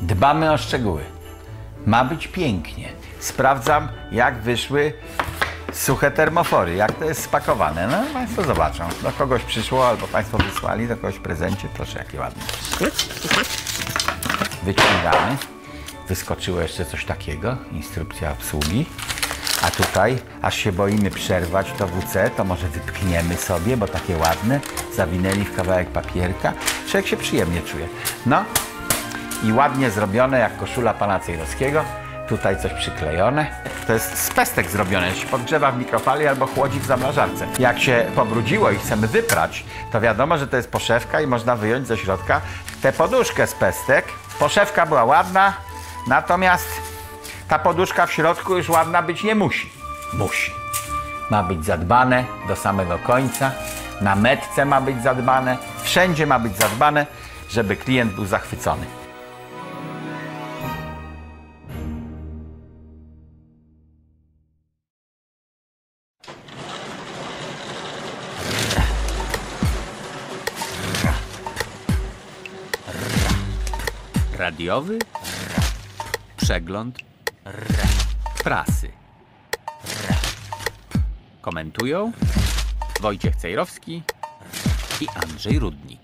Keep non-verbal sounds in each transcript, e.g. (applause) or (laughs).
Dbamy o szczegóły. Ma być pięknie. Sprawdzam, jak wyszły suche termofory, jak to jest spakowane. No, Państwo zobaczą. Do kogoś przyszło, albo Państwo wysłali do kogoś prezencie. Proszę, jakie ładne. Wyciągamy. Wyskoczyło jeszcze coś takiego. Instrukcja obsługi. A tutaj, aż się boimy przerwać to WC, to może wypchniemy sobie, bo takie ładne. Zawinęli w kawałek papierka. Człowiek się przyjemnie czuje. No, i ładnie zrobione jak koszula pana Cejrowskiego. Tutaj coś przyklejone. To jest z pestek zrobione, się podgrzewa w mikrofali albo chłodzi w zamrażarce. Jak się pobrudziło i chcemy wyprać, to wiadomo, że to jest poszewka i można wyjąć ze środka tę poduszkę z pestek. Poszewka była ładna, natomiast ta poduszka w środku już ładna być nie musi. Musi. Ma być zadbane do samego końca, na metce ma być zadbane, wszędzie ma być zadbane, żeby klient był zachwycony. radiowy, przegląd prasy. Komentują Wojciech Cejrowski i Andrzej Rudnik.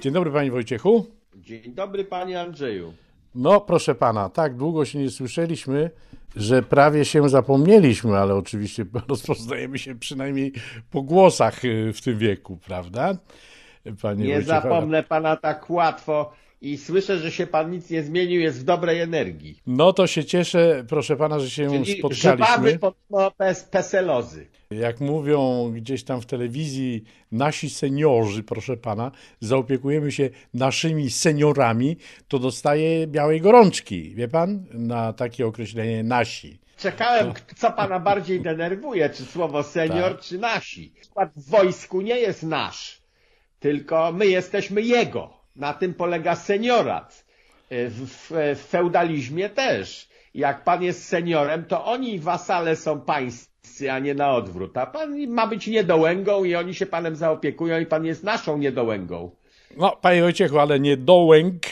Dzień dobry panie Wojciechu. Dzień dobry panie Andrzeju. No proszę pana, tak długo się nie słyszeliśmy, że prawie się zapomnieliśmy, ale oczywiście (laughs) rozpoznajemy się przynajmniej po głosach y, w tym wieku, prawda? Panie nie zapomnę pana tak łatwo i słyszę, że się pan nic nie zmienił, jest w dobrej energii. No to się cieszę, proszę pana, że się Czyli spotkaliśmy. pomimo no, pes peselozy. Jak mówią gdzieś tam w telewizji nasi seniorzy, proszę pana, zaopiekujemy się naszymi seniorami, to dostaje białej gorączki, wie pan, na takie określenie nasi. Czekałem, co pana bardziej denerwuje, czy słowo senior, tak. czy nasi. Skład w wojsku nie jest nasz tylko my jesteśmy jego. Na tym polega seniorat. E, w, w, e, w feudalizmie też. Jak pan jest seniorem, to oni wasale są państwcy, a nie na odwrót. A pan ma być niedołęgą i oni się panem zaopiekują i pan jest naszą niedołęgą. No, panie Wojciechu, ale niedołęg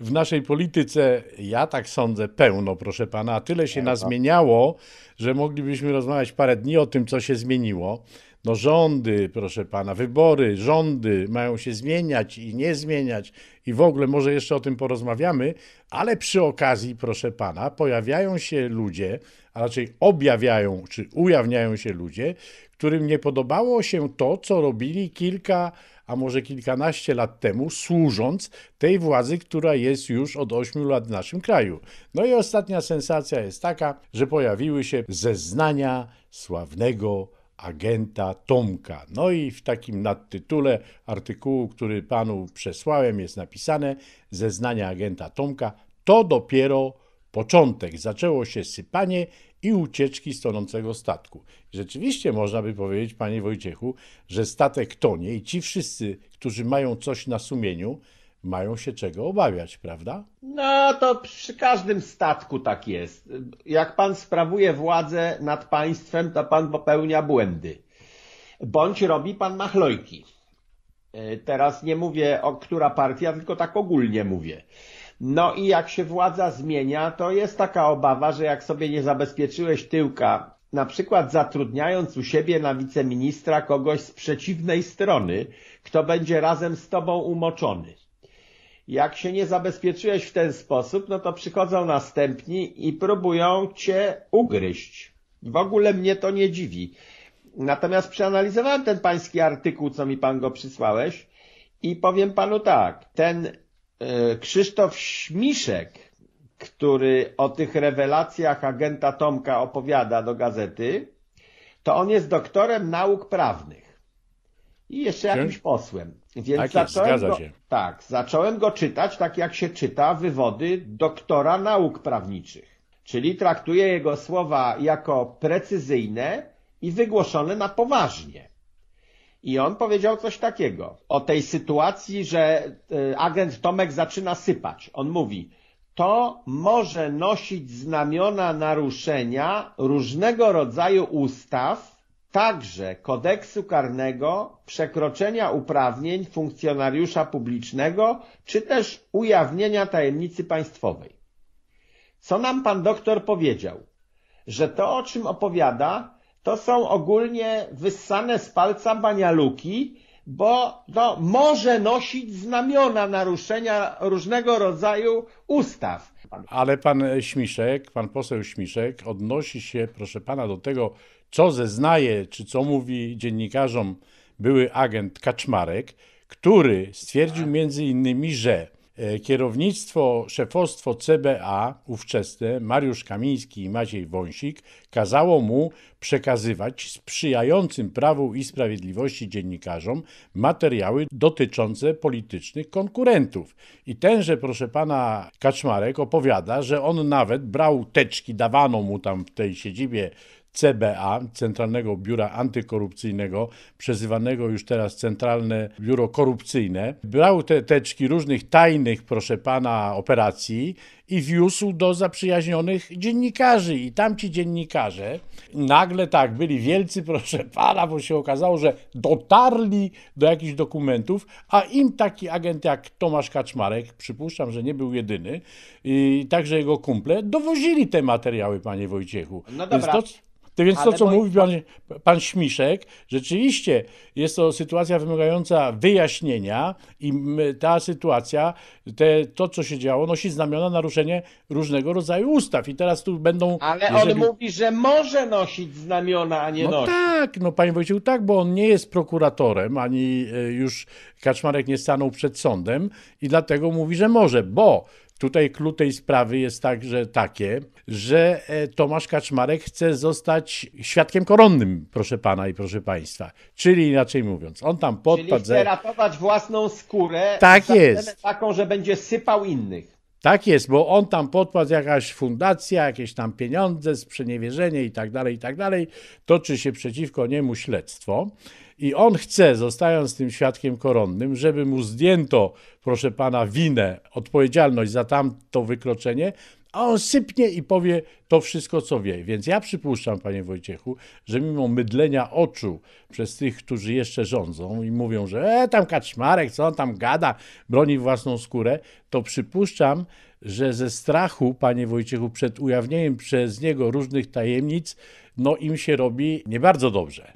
w naszej polityce, ja tak sądzę, pełno, proszę pana. A tyle się nas zmieniało, że moglibyśmy rozmawiać parę dni o tym, co się zmieniło. No rządy, proszę pana, wybory, rządy mają się zmieniać i nie zmieniać i w ogóle może jeszcze o tym porozmawiamy, ale przy okazji, proszę pana, pojawiają się ludzie, a raczej objawiają czy ujawniają się ludzie, którym nie podobało się to, co robili kilka, a może kilkanaście lat temu, służąc tej władzy, która jest już od ośmiu lat w naszym kraju. No i ostatnia sensacja jest taka, że pojawiły się zeznania sławnego agenta Tomka. No i w takim nadtytule artykułu, który panu przesłałem, jest napisane: Zeznania agenta Tomka to dopiero początek. Zaczęło się sypanie i ucieczki z tonącego statku. Rzeczywiście można by powiedzieć, panie Wojciechu, że statek tonie i ci wszyscy, którzy mają coś na sumieniu, mają się czego obawiać, prawda? No to przy każdym statku tak jest. Jak pan sprawuje władzę nad państwem, to pan popełnia błędy. Bądź robi pan machlojki. E, teraz nie mówię o która partia, tylko tak ogólnie mówię. No i jak się władza zmienia, to jest taka obawa, że jak sobie nie zabezpieczyłeś tyłka, na przykład zatrudniając u siebie na wiceministra kogoś z przeciwnej strony, kto będzie razem z tobą umoczony jak się nie zabezpieczyłeś w ten sposób, no to przychodzą następni i próbują cię ugryźć. W ogóle mnie to nie dziwi. Natomiast przeanalizowałem ten pański artykuł, co mi pan go przysłałeś i powiem panu tak. Ten y, Krzysztof Śmiszek, który o tych rewelacjach agenta Tomka opowiada do gazety, to on jest doktorem nauk prawnych i jeszcze jakimś posłem. Więc tak jest, zacząłem go, się. Tak, zacząłem go czytać tak, jak się czyta wywody doktora nauk prawniczych. Czyli traktuję jego słowa jako precyzyjne i wygłoszone na poważnie. I on powiedział coś takiego o tej sytuacji, że e, agent Tomek zaczyna sypać. On mówi, to może nosić znamiona naruszenia różnego rodzaju ustaw także kodeksu karnego przekroczenia uprawnień funkcjonariusza publicznego czy też ujawnienia tajemnicy państwowej. Co nam pan doktor powiedział? Że to, o czym opowiada, to są ogólnie wyssane z palca banialuki, bo to może nosić znamiona naruszenia różnego rodzaju ustaw. Ale pan Śmiszek, pan poseł Śmiszek odnosi się, proszę pana, do tego co zeznaje, czy co mówi dziennikarzom były agent Kaczmarek, który stwierdził tak. między innymi, że e, kierownictwo, szefostwo CBA ówczesne, Mariusz Kamiński i Maciej Wąsik, kazało mu przekazywać sprzyjającym Prawu i Sprawiedliwości dziennikarzom materiały dotyczące politycznych konkurentów. I tenże, proszę pana Kaczmarek, opowiada, że on nawet brał teczki, dawano mu tam w tej siedzibie CBA, Centralnego Biura Antykorupcyjnego, przezywanego już teraz Centralne Biuro Korupcyjne, brał te teczki różnych tajnych, proszę pana, operacji i wiózł do zaprzyjaźnionych dziennikarzy. I tamci dziennikarze nagle tak byli wielcy, (laughs) proszę pana, bo się okazało, że dotarli do jakichś dokumentów, a im taki agent jak Tomasz Kaczmarek, przypuszczam, że nie był jedyny, i także jego kumple, dowozili te materiały, panie Wojciechu. No dobra. To więc to, co bo... mówi pan, pan Śmiszek, rzeczywiście jest to sytuacja wymagająca wyjaśnienia i ta sytuacja, te, to, co się działo, nosi znamiona naruszenie różnego rodzaju ustaw. I teraz tu będą... Ale jeżeli... on mówi, że może nosić znamiona, a nie no nosi. tak, no panie Wojciechu, tak, bo on nie jest prokuratorem, ani e, już Kaczmarek nie stanął przed sądem i dlatego mówi, że może, bo Tutaj klucz tej sprawy jest także takie, że e, Tomasz Kaczmarek chce zostać świadkiem koronnym, proszę pana i proszę państwa. Czyli inaczej mówiąc, on tam podpadł... Czyli chce ratować własną skórę. Tak jest. Taką, że będzie sypał innych. Tak jest, bo on tam podpadł jakaś fundacja, jakieś tam pieniądze, sprzeniewierzenie i tak dalej, i tak dalej. Toczy się przeciwko niemu śledztwo i on chce, zostając tym świadkiem koronnym, żeby mu zdjęto, proszę pana, winę, odpowiedzialność za tamto wykroczenie, a on sypnie i powie to wszystko, co wie. Więc ja przypuszczam, panie Wojciechu, że mimo mydlenia oczu przez tych, którzy jeszcze rządzą i mówią, że e, tam kaczmarek, co on tam gada, broni własną skórę, to przypuszczam, że ze strachu, panie Wojciechu, przed ujawnieniem przez niego różnych tajemnic, no im się robi nie bardzo dobrze.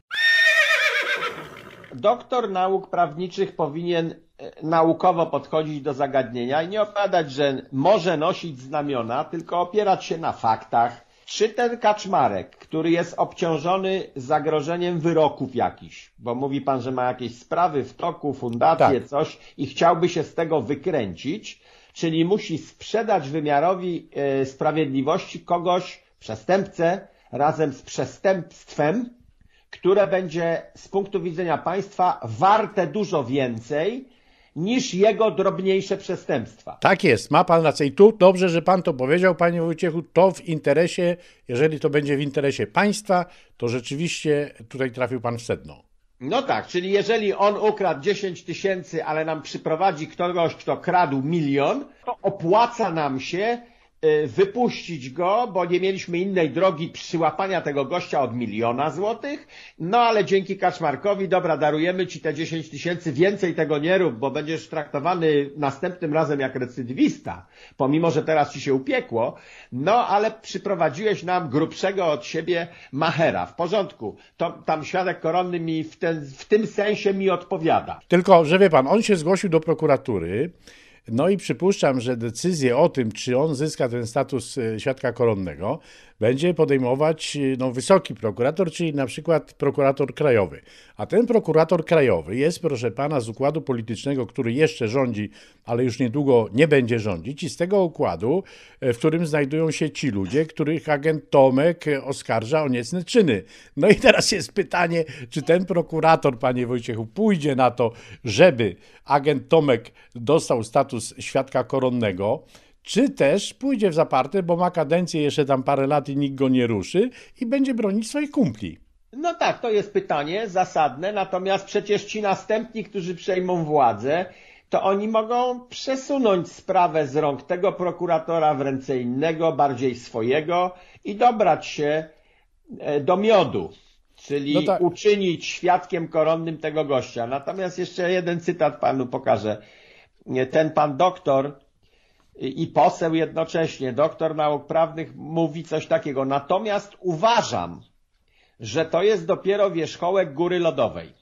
Doktor nauk prawniczych powinien E, naukowo podchodzić do zagadnienia i nie opowiadać, że może nosić znamiona, tylko opierać się na faktach. Czy ten kaczmarek, który jest obciążony zagrożeniem wyroków jakichś, bo mówi pan, że ma jakieś sprawy w toku, fundacje, tak. coś i chciałby się z tego wykręcić, czyli musi sprzedać wymiarowi e, sprawiedliwości kogoś, przestępcę, razem z przestępstwem, które będzie z punktu widzenia państwa warte dużo więcej niż jego drobniejsze przestępstwa. Tak jest, ma pan rację. I tu dobrze, że pan to powiedział, panie Wojciechu, to w interesie, jeżeli to będzie w interesie państwa, to rzeczywiście tutaj trafił pan w sedno. No tak, czyli jeżeli on ukradł 10 tysięcy, ale nam przyprowadzi kogoś, kto kradł milion, to opłaca nam się Y, wypuścić go, bo nie mieliśmy innej drogi przyłapania tego gościa od miliona złotych, no ale dzięki Kaczmarkowi, dobra, darujemy ci te 10 tysięcy, więcej tego nie rób, bo będziesz traktowany następnym razem jak recydywista, pomimo, że teraz ci się upiekło, no ale przyprowadziłeś nam grubszego od siebie machera. W porządku, to, tam świadek koronny mi w, ten, w tym sensie mi odpowiada. Tylko, że wie pan, on się zgłosił do prokuratury, no i przypuszczam, że decyzję o tym, czy on zyska ten status e, świadka koronnego, będzie podejmować y, no, wysoki prokurator, czyli na przykład prokurator krajowy. A ten prokurator krajowy jest, proszę pana, z układu politycznego, który jeszcze rządzi, ale już niedługo nie będzie rządzić, i z tego układu, e, w którym znajdują się ci ludzie, których agent Tomek e, oskarża o niecne czyny. No i teraz jest pytanie, czy ten prokurator, panie Wojciechu, pójdzie na to, żeby agent Tomek dostał status świadka koronnego czy też pójdzie w zaparte, bo ma kadencję jeszcze tam parę lat i nikt go nie ruszy i będzie bronić swoich kumpli. No tak, to jest pytanie zasadne, natomiast przecież ci następni, którzy przejmą władzę, to oni mogą przesunąć sprawę z rąk tego prokuratora w ręce innego, bardziej swojego i dobrać się e, do miodu, czyli no tak. uczynić świadkiem koronnym tego gościa. Natomiast jeszcze jeden cytat panu pokażę. Ten pan doktor i poseł jednocześnie, doktor nauk prawnych mówi coś takiego. Natomiast uważam, że to jest dopiero wierzchołek góry lodowej.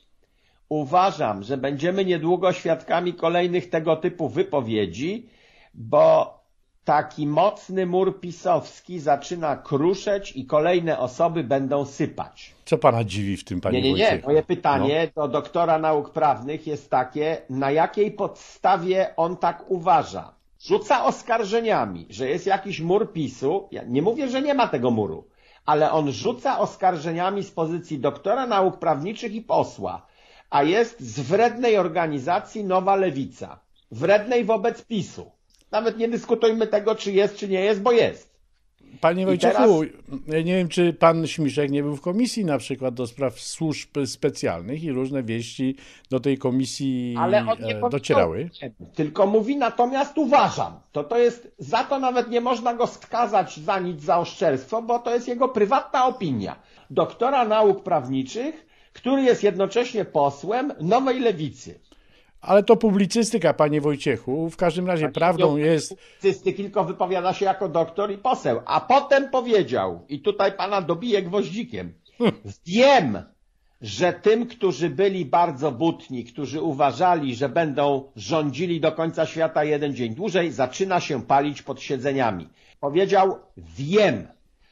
Uważam, że będziemy niedługo świadkami kolejnych tego typu wypowiedzi, bo taki mocny mur pisowski zaczyna kruszeć i kolejne osoby będą sypać. Co pana dziwi w tym, panie Nie, nie, nie. Moje pytanie no. do doktora nauk prawnych jest takie, na jakiej podstawie on tak uważa? rzuca oskarżeniami, że jest jakiś mur PiSu. Ja nie mówię, że nie ma tego muru, ale on rzuca oskarżeniami z pozycji doktora nauk prawniczych i posła, a jest z wrednej organizacji Nowa Lewica. Wrednej wobec PiSu. Nawet nie dyskutujmy tego, czy jest, czy nie jest, bo jest. Panie Wojciechu, nie wiem, czy pan Śmiszek nie był w komisji na przykład do spraw służb specjalnych i różne wieści do tej komisji e, docierały. Tylko mówi, natomiast uważam, to to jest, za to nawet nie można go skazać za nic, za oszczerstwo, bo to jest jego prywatna opinia. Doktora nauk prawniczych, który jest jednocześnie posłem nowej lewicy. Ale to publicystyka, panie Wojciechu. W każdym razie znaczy, prawdą jest. Publicystyk tylko wypowiada się jako doktor i poseł, a potem powiedział, i tutaj pana dobije gwoździkiem. Hmm. Wiem, że tym, którzy byli bardzo butni, którzy uważali, że będą rządzili do końca świata jeden dzień dłużej, zaczyna się palić pod siedzeniami. Powiedział, wiem,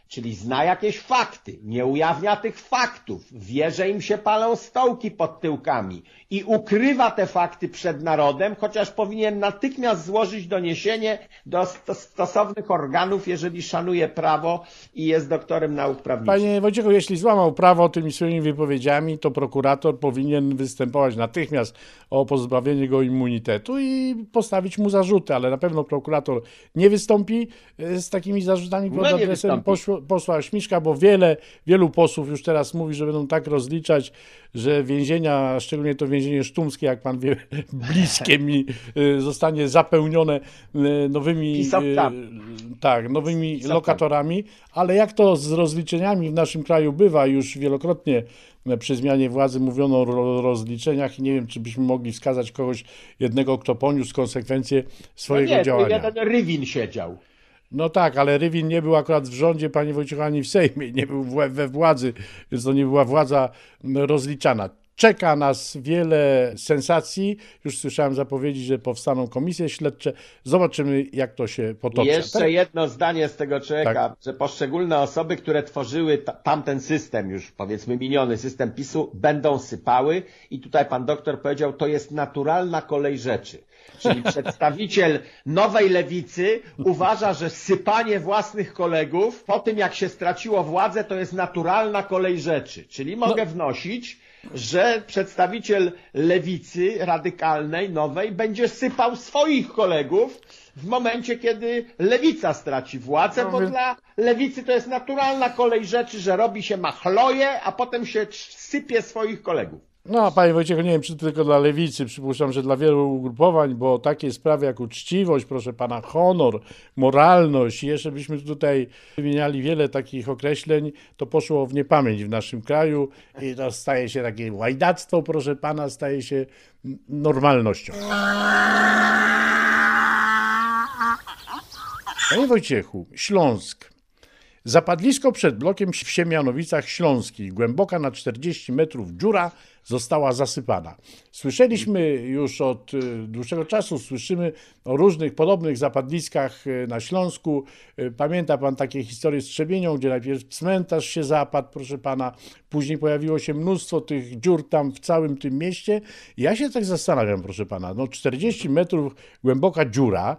czyli zna jakieś fakty, nie ujawnia tych faktów, wie, że im się palą stołki pod tyłkami i ukrywa te fakty przed narodem, chociaż powinien natychmiast złożyć doniesienie do stosownych organów, jeżeli szanuje prawo i jest doktorem nauk prawniczych. Panie Wojciechu, jeśli złamał prawo tymi swoimi wypowiedziami, to prokurator powinien występować natychmiast o pozbawienie go immunitetu i postawić mu zarzuty, ale na pewno prokurator nie wystąpi e, z takimi zarzutami no pod no adresem posła Śmiszka, bo wiele, wielu posłów już teraz mówi, że będą tak rozliczać że więzienia, szczególnie to więzienie sztumskie, jak pan wie, (laughs) bliskie mi y, zostanie zapełnione y, nowymi, y, tak, nowymi lokatorami, ale jak to z rozliczeniami w naszym kraju bywa już wielokrotnie przy zmianie władzy mówiono o rozliczeniach i nie wiem, czy byśmy mogli wskazać kogoś jednego, kto poniósł konsekwencje swojego no nie, działania. Jeden Rywin siedział. No tak, ale Rywin nie był akurat w rządzie, panie Wojciechu, ani w Sejmie, nie był we władzy, więc to nie była władza mm, rozliczana. Czeka nas wiele sensacji. Już słyszałem zapowiedzi, że powstaną komisje śledcze. Zobaczymy, jak to się potoczy. Jeszcze tak? jedno zdanie z tego człowieka, tak. że poszczególne osoby, które tworzyły tamten system, już powiedzmy miniony system PiSu, będą sypały. I tutaj pan doktor powiedział, to jest naturalna kolej rzeczy. Czyli (laughs) przedstawiciel nowej lewicy uważa, że sypanie własnych kolegów po tym, jak się straciło władzę, to jest naturalna kolej rzeczy. Czyli no- mogę no. wnosić, że przedstawiciel lewicy radykalnej, nowej będzie sypał swoich kolegów w momencie, kiedy lewica straci władzę, bo no, dla lewicy to jest naturalna kolej rzeczy, że robi się machloje, a potem się sypie swoich kolegów. No, panie Wojciechu, nie wiem, czy tylko dla lewicy, przypuszczam, że dla wielu ugrupowań, bo takie sprawy jak uczciwość, proszę pana, honor, moralność, jeszcze byśmy tutaj wymieniali wiele takich określeń, to poszło w niepamięć w naszym kraju i to staje się takie łajdactwo, proszę pana, staje się normalnością. Panie Wojciechu, Śląsk. Zapadlisko przed blokiem w Siemianowicach Śląskich, głęboka na 40 metrów dziura, została zasypana. Słyszeliśmy już od y, dłuższego czasu, słyszymy o różnych podobnych zapadliskach y, na Śląsku. Y, pamięta pan takie historie z Trzebienią, gdzie najpierw cmentarz się zapadł, proszę pana, później pojawiło się mnóstwo tych dziur tam w całym tym mieście. Ja się tak zastanawiam, proszę pana, no 40 metrów głęboka dziura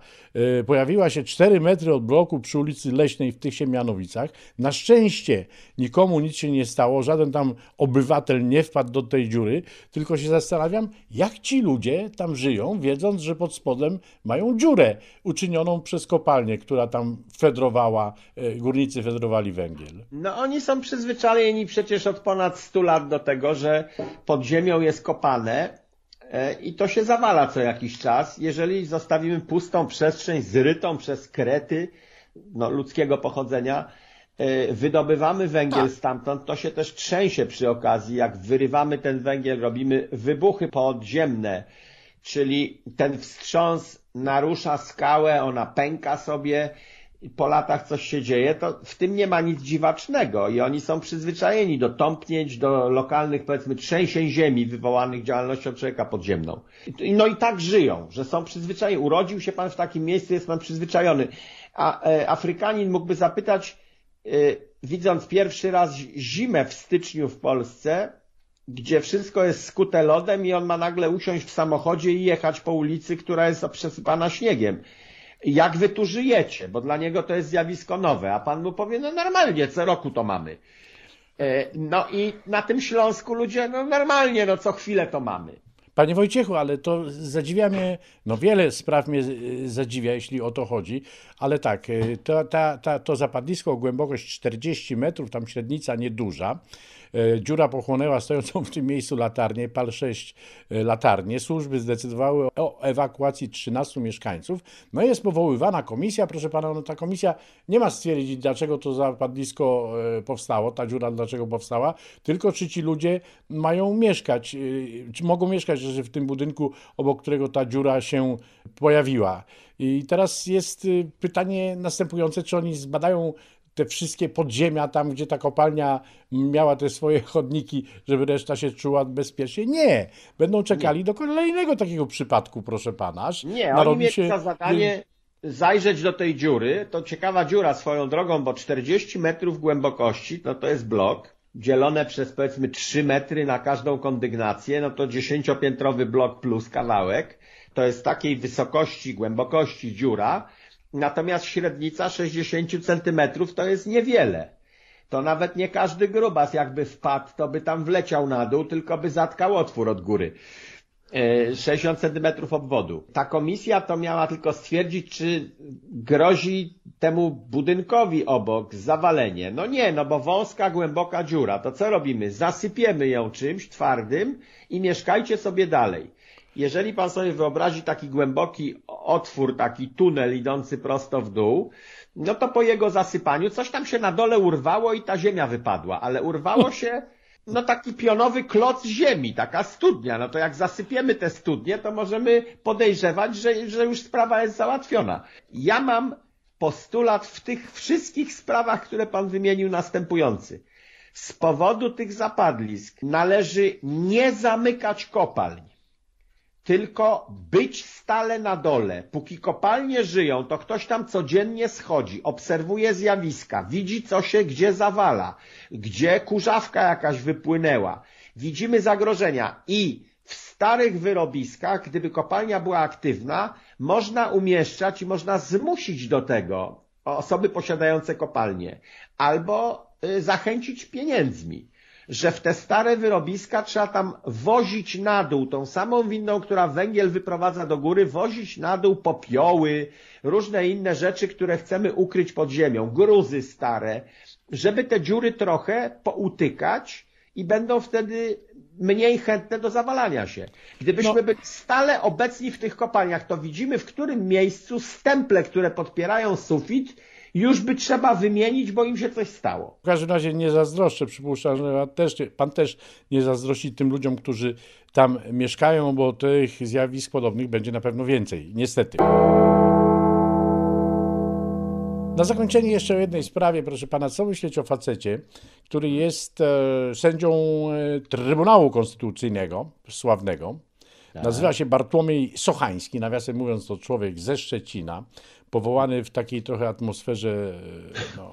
pojawiła się 4 metry od bloku przy ulicy Leśnej w tych Siemianowicach. Na szczęście nikomu nic się nie stało, żaden tam obywatel nie wpadł do tej dziury, tylko się zastanawiam, jak ci ludzie tam żyją, wiedząc, że pod spodem mają dziurę uczynioną przez kopalnię, która tam fedrowała, e, górnicy fedrowali węgiel. No oni są przyzwyczajeni przecież od ponad 100 lat do tego, że pod ziemią jest kopane e, i to się zawala co jakiś czas. Jeżeli zostawimy pustą przestrzeń zrytą przez krety no, ludzkiego pochodzenia, E, wydobywamy węgiel tak. stamtąd, to się też trzęsie przy okazji. Jak wyrywamy ten węgiel, robimy wybuchy podziemne, czyli ten wstrząs narusza skałę, ona pęka sobie, po latach coś się dzieje, to w tym nie ma nic dziwacznego i oni są przyzwyczajeni do tąpnięć, do lokalnych, powiedzmy, trzęsień ziemi wywołanych działalnością człowieka podziemną. No i tak żyją, że są przyzwyczajeni. Urodził się pan w takim miejscu, jest pan przyzwyczajony. A e, Afrykanin mógłby zapytać, Y, widząc pierwszy raz zimę w styczniu w Polsce, gdzie wszystko jest skute lodem i on ma nagle usiąść w samochodzie i jechać po ulicy, która jest przesypana śniegiem. Jak wy tu żyjecie? Bo dla niego to jest zjawisko nowe, a pan mu powie, no normalnie, co roku to mamy. Y, no i na tym Śląsku ludzie, no normalnie, no co chwilę to mamy. Panie Wojciechu, ale to zadziwia mnie, no wiele spraw mnie y, zadziwia, jeśli o to chodzi, ale tak, y, to, ta, ta, to zapadlisko o głębokość 40 metrów, tam średnica nieduża, E, dziura pochłonęła stojącą w tym miejscu latarnię, pal 6 e, latarnie. Służby zdecydowały o ewakuacji 13 mieszkańców. No jest powoływana komisja, proszę pana, no ta komisja nie ma stwierdzić, dlaczego to zapadlisko e, powstało, ta dziura dlaczego powstała, tylko czy ci ludzie mają mieszkać, czy mogą mieszkać w tym budynku, obok którego ta dziura się pojawiła. I teraz jest pytanie następujące, czy oni zbadają te wszystkie podziemia, tam gdzie ta kopalnia miała te swoje chodniki, żeby reszta się czuła bezpiecznie. Nie, będą czekali nie. do kolejnego takiego przypadku, proszę pana. Aż nie, oni mieli się... za zadanie zajrzeć do tej dziury. To ciekawa dziura swoją drogą, bo 40 metrów głębokości, no to jest blok, dzielone przez powiedzmy 3 metry na każdą kondygnację, no to 10-piętrowy blok plus kawałek. To jest takiej wysokości, głębokości dziura, Natomiast średnica 60 centymetrów to jest niewiele. To nawet nie każdy grubas jakby wpadł, to by tam wleciał na dół, tylko by zatkał otwór od góry. 60 e, centymetrów obwodu. Ta komisja to miała tylko stwierdzić, czy grozi temu budynkowi obok zawalenie. No nie, no bo wąska, głęboka dziura. To co robimy? Zasypiemy ją czymś twardym i mieszkajcie sobie dalej jeżeli pan sobie wyobrazi taki głęboki otwór, taki tunel idący prosto w dół, no to po jego zasypaniu coś tam się na dole urwało i ta ziemia wypadła, ale urwało się no taki pionowy kloc ziemi, taka studnia. No to jak zasypiemy te studnie, to możemy podejrzewać, że, że już sprawa jest załatwiona. Ja mam postulat w tych wszystkich sprawach, które pan wymienił następujący. Z powodu tych zapadlisk należy nie zamykać kopalń tylko być stale na dole. Póki kopalnie żyją, to ktoś tam codziennie schodzi, obserwuje zjawiska, widzi co się gdzie zawala, gdzie kurzawka jakaś wypłynęła. Widzimy zagrożenia i w starych wyrobiskach, gdyby kopalnia była aktywna, można umieszczać i można zmusić do tego osoby posiadające kopalnie albo y, zachęcić pieniędzmi że w te stare wyrobiska trzeba tam wozić na dół tą samą winną, która węgiel wyprowadza do góry, wozić na dół popioły, różne inne rzeczy, które chcemy ukryć pod ziemią, gruzy stare, żeby te dziury trochę poutykać i będą wtedy mniej chętne do zawalania się. Gdybyśmy no. byli stale obecni w tych kopalniach, to widzimy, w którym miejscu stemple, które podpierają sufit, już by trzeba wymienić, bo im się coś stało. W każdym razie nie zazdroszczę, przypuszczam, że pan też, pan też nie zazdrości tym ludziom, którzy tam mieszkają, bo tych zjawisk podobnych będzie na pewno więcej, niestety. Na zakończenie jeszcze o jednej sprawie, proszę pana, co myśleć o facecie, który jest e, sędzią e, Trybunału Konstytucyjnego, sławnego. Tak. Nazywa się Bartłomiej Sochański, nawiasem mówiąc to człowiek ze Szczecina powołany w takiej trochę atmosferze e, no,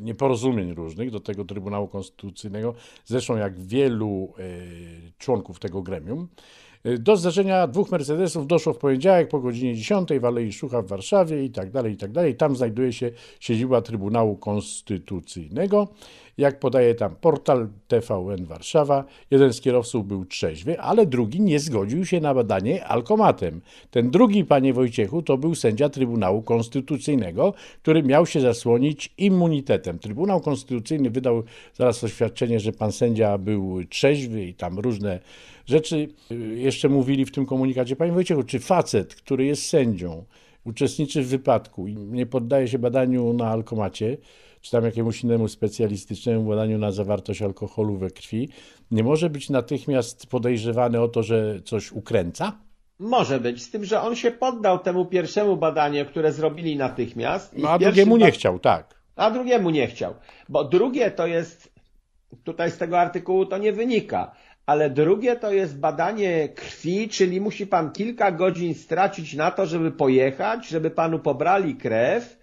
nieporozumień różnych do tego Trybunału Konstytucyjnego, zresztą jak wielu y, członków tego gremium. Y, do zdarzenia dwóch Mercedesów doszło w poniedziałek po godzinie 10 w Alei Szucha w Warszawie i tak dalej, i tak dalej. Tam znajduje się siedziba Trybunału Konstytucyjnego. Jak podaje tam portal TVN Warszawa, jeden z kierowców był trzeźwy, ale drugi nie zgodził się na badanie alkomatem. Ten drugi, panie Wojciechu, to był sędzia Trybunału Konstytucyjnego, który miał się zasłonić immunitetem. Trybunał Konstytucyjny wydał zaraz oświadczenie, że pan sędzia był trzeźwy i tam różne rzeczy y, jeszcze mówili w tym komunikacie. Panie Wojciechu, czy facet, który jest sędzią, uczestniczy w wypadku i nie poddaje się badaniu na alkomacie, czy tam jakiemuś innemu specjalistycznemu badaniu na zawartość alkoholu we krwi, nie może być natychmiast podejrzewany o to, że coś ukręca? Może być, z tym, że on się poddał temu pierwszemu badaniu, które zrobili natychmiast. No, a drugiemu nie chciał, tak. A drugiemu nie chciał, bo drugie to jest, tutaj z tego artykułu to nie wynika, ale drugie to jest badanie krwi, czyli musi pan kilka godzin stracić na to, żeby pojechać, żeby panu pobrali krew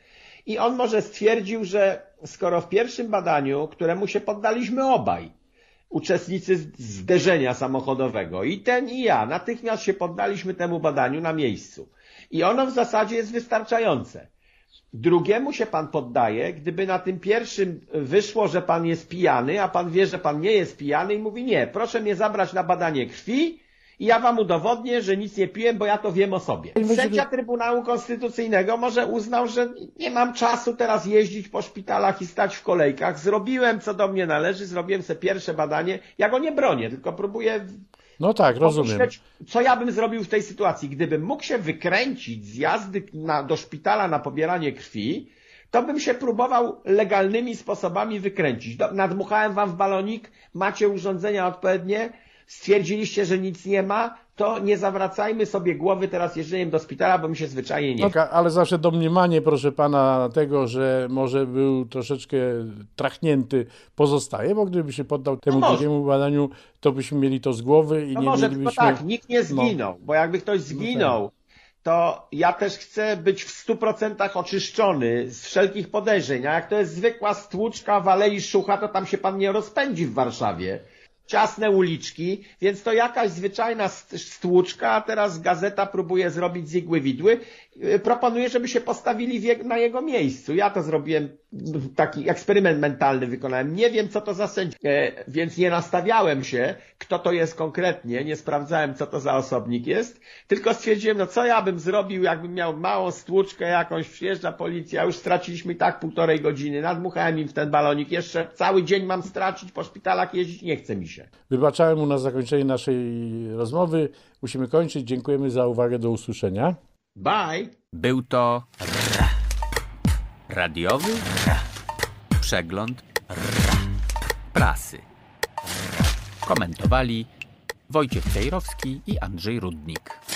i on może stwierdził, że skoro w pierwszym badaniu, któremu się poddaliśmy obaj, uczestnicy zderzenia samochodowego i ten i ja, natychmiast się poddaliśmy temu badaniu na miejscu i ono w zasadzie jest wystarczające. Drugiemu się pan poddaje, gdyby na tym pierwszym wyszło, że pan jest pijany, a pan wie, że pan nie jest pijany i mówi nie, proszę mnie zabrać na badanie krwi i ja wam udowodnię, że nic nie piłem, bo ja to wiem o sobie. Sędzia Trybunału Konstytucyjnego może uznał, że nie mam czasu teraz jeździć po szpitalach i stać w kolejkach. Zrobiłem, co do mnie należy, zrobiłem sobie pierwsze badanie. Ja go nie bronię, tylko próbuję no tak, rozumiem. co ja bym zrobił w tej sytuacji? Gdybym mógł się wykręcić z jazdy na, do szpitala na pobieranie krwi, to bym się próbował legalnymi sposobami wykręcić. Nadmuchałem wam w balonik, macie urządzenia odpowiednie, stwierdziliście, że nic nie ma, to nie zawracajmy sobie głowy teraz jeżdżeniem do szpitala, bo mi się zwyczajnie nie. Okay, no, ale zawsze domniemanie, proszę pana, tego, że może był troszeczkę trachnięty, pozostaje, bo gdyby się poddał temu no drugiemu badaniu, to byśmy mieli to z głowy i no nie może, mielibyśmy... tak, nikt nie no. zginął, no. bo jakby ktoś no zginął, no tak to ja też chcę być w 100% oczyszczony z wszelkich podejrzeń. A jak to jest zwykła stłuczka, w Alei szucha, to tam się pan nie rozpędzi w Warszawie ciasne uliczki, więc to jakaś zwyczajna stłuczka, a teraz gazeta próbuje zrobić z igły widły Y, proponuję, żeby się postawili na jego miejscu. Ja to zrobiłem, taki eksperyment mentalny wykonałem. Nie wiem, co to za sędzia, e, więc nie nastawiałem się, kto to jest konkretnie, nie sprawdzałem, co to za osobnik jest, tylko stwierdziłem, no co ja bym zrobił, jakbym miał małą stłuczkę jakąś, przyjeżdża policja, już straciliśmy tak półtorej godziny, nadmuchałem im w ten balonik, jeszcze cały dzień mam stracić, po szpitalach jeździć, nie chce mi się. Wybaczałem mu na zakończenie naszej rozmowy. Musimy kończyć. Dziękujemy za uwagę. Do usłyszenia. Bye. Był to radiowy przegląd prasy. Komentowali Wojciech Tejrowski i Andrzej Rudnik.